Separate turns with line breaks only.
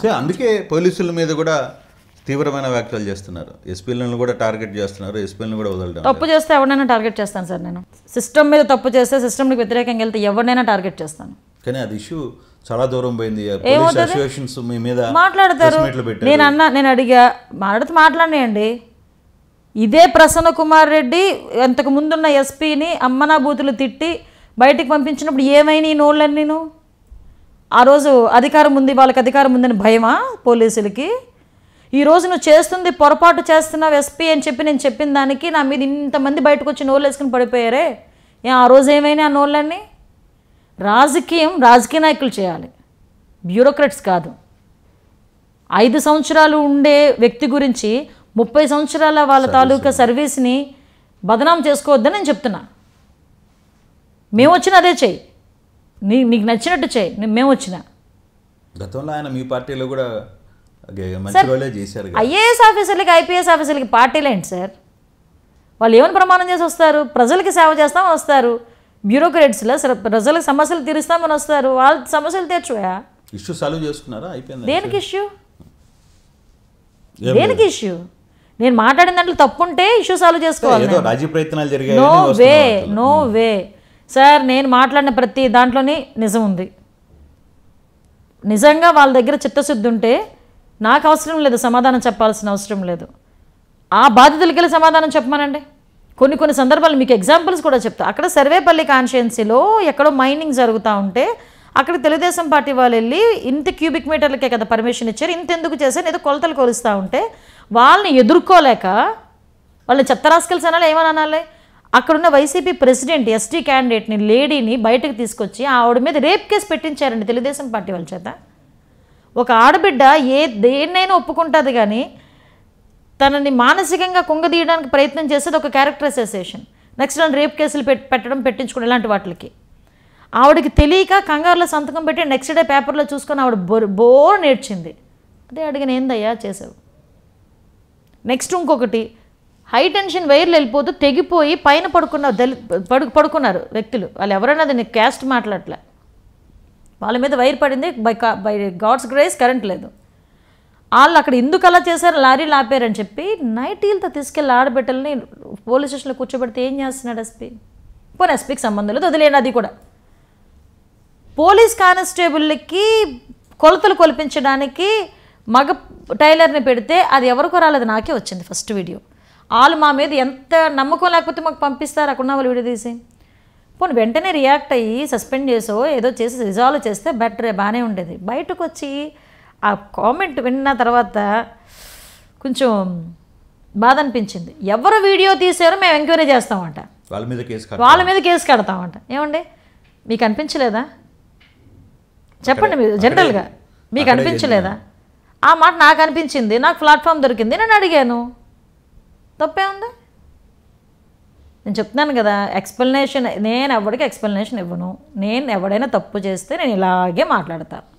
so అందుకే పోలీసుల మీద కూడా తీవ్రమైన వ్యాఖ్యలు చేస్తున్నారు ఎస్పీలను కూడా టార్గెట్ చేస్తున్నారు ఎస్పీలను కూడా వదలడం తప్పు
చేస్తే ఎవరినైనా టార్గెట్ చేస్తాను సార్ నేను సిస్టమ్ మీద తప్పు చేస్తే సిస్టమ్కి వ్యతిరేకంగా వెళ్తే ఎవరినైనా టార్గెట్ చేస్తాను
కానీ అది ఇష్యూ చాలా దూరం పోయింది అసోసియేషన్స్ మీ మీద మాట్లాడతారు నేను అన్న
నేను అడిగా మాట్లాడితే మాట్లాడినాయండి ఇదే ప్రసన్న కుమార్ రెడ్డి అంతకు ముందున్న ఎస్పీని అమ్మనా బూతులు తిట్టి బయటకు పంపించినప్పుడు ఏమైనా ఈ నోళ్ళన్నీ నువ్వు ఆ రోజు అధికారం ఉంది వాళ్ళకి అధికారం ఉందని భయమా పోలీసులకి ఈరోజు నువ్వు చేస్తుంది పొరపాటు చేస్తున్నావు ఎస్పీ అని చెప్పి నేను చెప్పిన దానికి నా మీద ఇంతమంది బయటకు వచ్చి నోళ్ళు వేసుకుని పడిపోయారే ఏ ఆ రోజు ఏమైనా ఆ నోళ్ళన్నీ రాజకీయం రాజకీయ నాయకులు చేయాలి బ్యూరోక్రట్స్ కాదు ఐదు సంవత్సరాలు ఉండే వ్యక్తి గురించి ముప్పై సంవత్సరాల వాళ్ళ తాలూకా సర్వీస్ని బదనాం చేసుకోవద్దని నేను చెప్తున్నా మేము వచ్చిన అదే చెయ్యి నీ నీకు నచ్చినట్టు చేయి మేము వచ్చిన
గతంలో ఆయన మీ పార్టీలో కూడా ఐఏఎస్
ఆఫీసర్లకి ఐపీఎస్ ఆఫీసర్లకి పార్టీలు ఏంటి సార్ వాళ్ళు ఏమని ప్రమాణం చేసి వస్తారు ప్రజలకి సేవ చేస్తామని వస్తారు బ్యూరోక్రేట్స్లో ప్రజలకు సమస్యలు తీరుస్తామని వస్తారు వాళ్ళ సమస్యలు తీర్చువా
ఇష్యూ సాల్వ్ చేసుకున్నారా అయిపోయింది దేనికి ఇష్యూ దేనికి
ఇష్యూ నేను మాట్లాడిన దాంట్లో తప్పుంటే ఇష్యూ సాల్వ్ చేసుకోవాలి no way no way sir నేను మాట్లాడిన ప్రతి దాంట్లోని నిజం ఉంది నిజంగా వాళ్ళ దగ్గర చిత్తశుద్ధి ఉంటే నాకు అవసరం లేదు సమాధానం చెప్పాల్సిన అవసరం లేదు ఆ బాధితులకి సమాధానం చెప్పమనండి కొన్ని కొన్ని సందర్భాలు మీకు ఎగ్జాంపుల్స్ కూడా చెప్తా అక్కడ సర్వేపల్లి కాన్షియన్సీలో ఎక్కడో మైనింగ్ జరుగుతూ ఉంటే అక్కడ తెలుగుదేశం పార్టీ వాళ్ళు వెళ్ళి ఇంత క్యూబిక్ మీటర్లకే కదా పర్మిషన్ ఇచ్చారు ఇంత ఎందుకు చేశారు ఏదో కొలతలు కొలుస్తూ ఉంటే వాళ్ళని ఎదుర్కోలేక వాళ్ళని చెత్త అనాలి ఏమని అనాలి అక్కడున్న వైసీపీ ప్రెసిడెంట్ ఎస్టీ క్యాండిడేట్ని లేడీని బయటకు తీసుకొచ్చి ఆవిడ మీద రేప్ కేసు పెట్టించారండి తెలుగుదేశం పార్టీ వాళ్ళ చేత ఒక ఆడబిడ్డ ఏ దేన్నైనా ఒప్పుకుంటుంది కానీ తనని మానసికంగా కుంగదీయడానికి ప్రయత్నం చేసేది ఒక క్యారెక్టర్ అసోసియేషన్ నెక్స్ట్ నన్ను రేప్ కేసులు పెట్టడం పెట్టించుకుని ఇలాంటి వాటికి ఆవిడకి తెలియక కంగారులో సంతకం పెట్టి నెక్స్ట్ డే పేపర్లో చూసుకొని ఆవిడ బోర్ బోర్ నేర్చింది అదే అడిగిన ఏందయ్యా చేసావు నెక్స్ట్ ఇంకొకటి హై టెన్షన్ వైర్లు వెళ్ళిపోతూ తెగిపోయి పైన పడుకున్న దళి పడు పడుకున్నారు వ్యక్తులు వాళ్ళు ఎవరైనా అది క్యాస్ట్ మాట్లాడలే వాళ్ళ మీద వైర్ పడింది by by God's grace current లేదు వాళ్ళు అక్కడ ఎందుకు అలా చేశారు లారీలు ఆపారని చెప్పి నైటీలతో తీసుకెళ్ళి ఆడబెట్టాలని పోలీస్ స్టేషన్లో కూర్చోబెడితే ఏం చేస్తున్నాడు ఎస్పీ పోనీ ఎస్పీకి సంబంధం లేదు వదిలేండి అది కూడా పోలీస్ కానిస్టేబుల్కి కొలతలు కొలిపించడానికి మగ టైలర్ని పెడితే అది ఎవరికో రాలేదు నాకే వచ్చింది ఫస్ట్ వీడియో వాళ్ళు మా మీద ఎంత నమ్మకం లేకపోతే మాకు పంపిస్తారు అక్కడ వాళ్ళు విడదీసి పోనీ వెంటనే రియాక్ట్ అయ్యి సస్పెండ్ చేసో ఏదో చేసి రిజాల్వ్ చేస్తే బెటర్ బాగానే ఉండేది బయటకు వచ్చి ఆ కామెంట్ విన్న తర్వాత కొంచెం బాధ అనిపించింది ఎవరు వీడియో తీసారో మేము ఎంక్వైరీ చేస్తామంట వాళ్ళ మీద కేసు వాళ్ళ మీద కేసు కడతామంట ఏమండి మీకు అనిపించలేదా
చెప్పండి మీరు జనరల్గా
మీకు అనిపించలేదా ఆ మాట నాకు అనిపించింది నాకు ప్లాట్ఫామ్ దొరికింది నేను అడిగాను తప్పే ఉంది నేను చెప్తున్నాను కదా ఎక్స్ప్లెనేషన్ నేను ఎవరికి ఎక్స్ప్లెనేషన్ ఇవ్వను నేను ఎవడైనా తప్పు చేస్తే నేను ఇలాగే మాట్లాడతాను